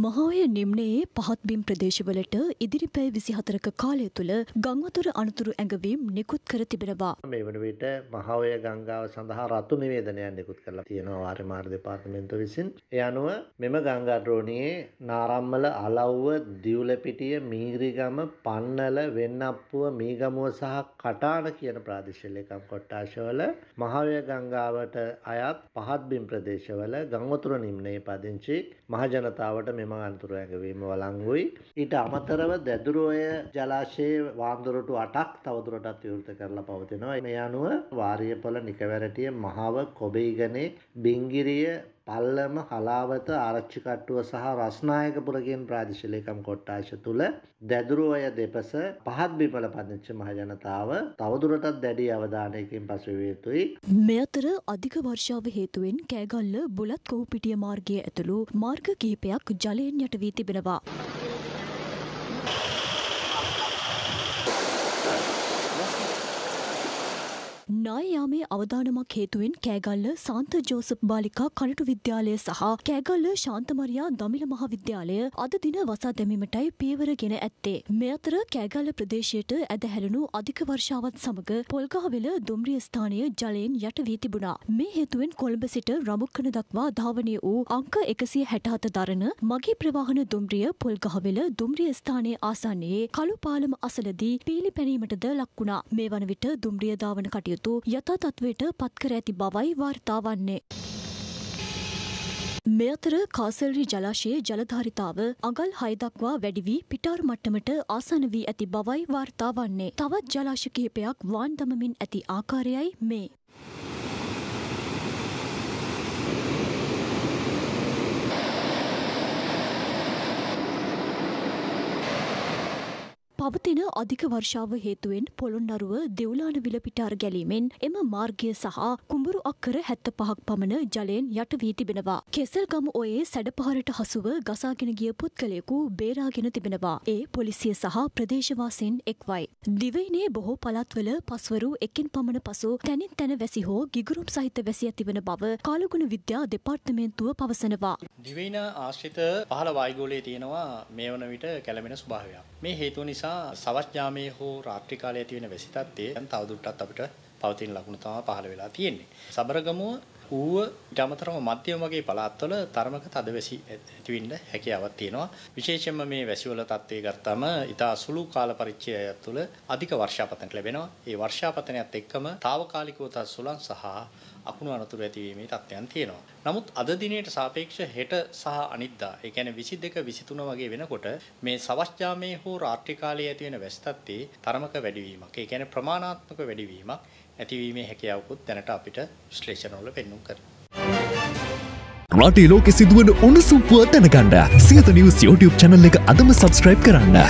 මහෝය නිම්නයේ පහත්බිම් ප්‍රදේශවලට ඉදිරි පැය විසිහතරක කාලය තුළ ගංවතුර අනතුරු ඇඟවීම් නිකුත් කර තිබෙනවා. මේ වන විට මහෝය ගංගාව සඳහා රතු නිවේදනයක් නිකුත් කරලා තියෙනවා වාර්ය මාර්ග දෙපාර්තමේන්තුව විසින්. ඒ අනුව මෙම ගංගාඩ්‍රෝණියේ නාරම්මල අලව්ව දිවුලපිටිය මීරිගම පන්නල වෙන්නප්පුව මීගමුව සහ කටාන කියන ප්‍රාදේශීය ලේකම් කොට්ටාශවල මහෝය ගංගාවට අයත් පහත්බිම් ප්‍රදේශවල ගංවතුර නිම්නයේ පදිංචි මහජනතාවට වලට මෙම අනතුර ඇඟවීම වලංගුයි. ඊට අමතරව දැදුරෝය ජලාශයේ වාන්දුරටු අටක් තවදුරටත් විවෘත කරලා පවතිනවා. මේ අනුව වාරියපොළ නිකවැරටිය මහව කොබෙයිගනේ බිංගිරිය පල්ලම හලාවත ආරච්චිකට්ටුව සහ රස්නායකපුරගෙන් ප්‍රාදශලයකම් කොට්ටාශ තුළ දැදුරුවය දෙපස පහත් බිපල පදිච්ච මහජනතාව තවදුරටත් දැඩි අවධානයකින් පසුවේතුයි. මෙතර අධික වර්ෂාව හේතුවෙන් කෑගල්ල බුලත් කෝපිටිය මාර්ගය ඇතුළු මාර්ග කිහිපයක් ජලයෙන් යටවී තිබෙනවා. නායයාමේ අවධානමක් හේතුවෙන් කෑගල්ල සාන්ත ජෝසප් බාලිකා කනටු විද්‍යාලය සහ කෑගල්ල ශාන්තමරයා දමිල මහාවිද්‍යාලය අද දින වසා දැමීමටයි පියවර ගෙන ඇත්තේ. මේ අතර කෑගල්ල ප්‍රදේශයට ඇදහැරණු අධික වර්ෂාවත් සමග පොල්ගහවෙල දුම්රිය ස්ථානය ජලයෙන් යට වී තිබුණා. මේ හේතුවෙන් කොළඹ සිට රමුක්කන දක්වා ධාවනය වූ අංක එකසිය හැටහත දරන මගේ ප්‍රවාහන දුම්රිය පොල්ගහවෙල දුම්රිය ස්ථානයේ ආසන්නයේ කළු පාලම අසලදී පීලි පැනීමටද ලක්වුණා. මේ වන විට දුම්රිය ධාවන කටයුතු වූ යථා තත්ත්වයට පත්කර ඇති බවයි වාර්තා වන්නේ. මේ අතර කාසල්රි ජලාශයේ ජලධාරිතාව අඟල් 6 දක්වා වැඩි වී පිටාර මට්ටමට ආසන්න වී ඇති බවයි වාර්තා වන්නේ. තවත් ජලාශ කිහිපයක් වාන් දමමින් ඇති ආකාරයයි මේ. පවතින අධික වර්ෂාව හේතුවෙන් පොළොන්නරුව දෙව්ලාන විල පිටාර ගැලීමෙන් එම මාර්ගය සහ කුඹුරු අක්කර 75ක් පමණ ජලයෙන් යට වී තිබෙනවා. කෙසල්ගම ඔයේ සැඩපහරට හසුව ගසාගෙන ගිය පුද්ගලයෙකු බේරාගෙන තිබෙනවා. ඒ පොලිසිය සහ ප්‍රදේශවාසීන් එක්වයි. දිවයිනේ බොහෝ පළාත්වල පස්වරු එකින් පමණ පසු තැනින් තැන වැසි හෝ ගිගුරුම් සහිත වැසි ඇතිවන බව කාලගුණ විද්‍යා දෙපාර්තමේන්තුව පවසනවා. දිවයින ආශ්‍රිත පහළ වායුගෝලයේ තියෙනවා මේ වන විට කැළඹෙන ස්වභාවයක්. මේ හේතුව නිසා නිසා සවස් යාමේ හෝ රාත්‍රී කාලයේ ඇති වෙන වැසි තත්ත්වය දැන් තවදුරටත් අපිට පවතින ලකුණු තමයි පහළ වෙලා තියෙන්නේ. සබරගමුව ඌව ඊටමතරම මධ්‍යම වගේ පළාත්වල තර්මක තදවැසි ඇති වෙන්න හැකියාවක් තියෙනවා. විශේෂයෙන්ම මේ වැසිවල තත්ත්වය ගත්තම ඉතා සුළු කාල පරිච්ඡේදය තුළ අධික වර්ෂාපතන ලැබෙනවා. ඒ වර්ෂාපතනයත් එක්කම తాවකාලිකව තත් සුළං සහ අකුණු අනතුරු ඇතිවීමේ තත්ත්වයන් තියෙනවා. නමුත් අද දිනේට සාපේක්ෂව හෙට සහ අනිද්දා ඒ කියන්නේ 22 23 වගේ වෙනකොට මේ සවස් ජාමයේ හෝ රාත්‍රී කාලයේ ඇති වෙන වැස්සත්තේ තරමක වැඩිවීමක් ඒ කියන්නේ ප්‍රමාණාත්මක වැඩිවීමක් ඇතිවීමේ හැකියාවකුත් දැනට අපිට විශ්ලේෂණවල පෙන්වු කරනවා රටේ ලෝකෙ සිදුවන උණුසුම් පුව දැනගන්න සියත නිවුස් YouTube channel එක අදම subscribe කරන්න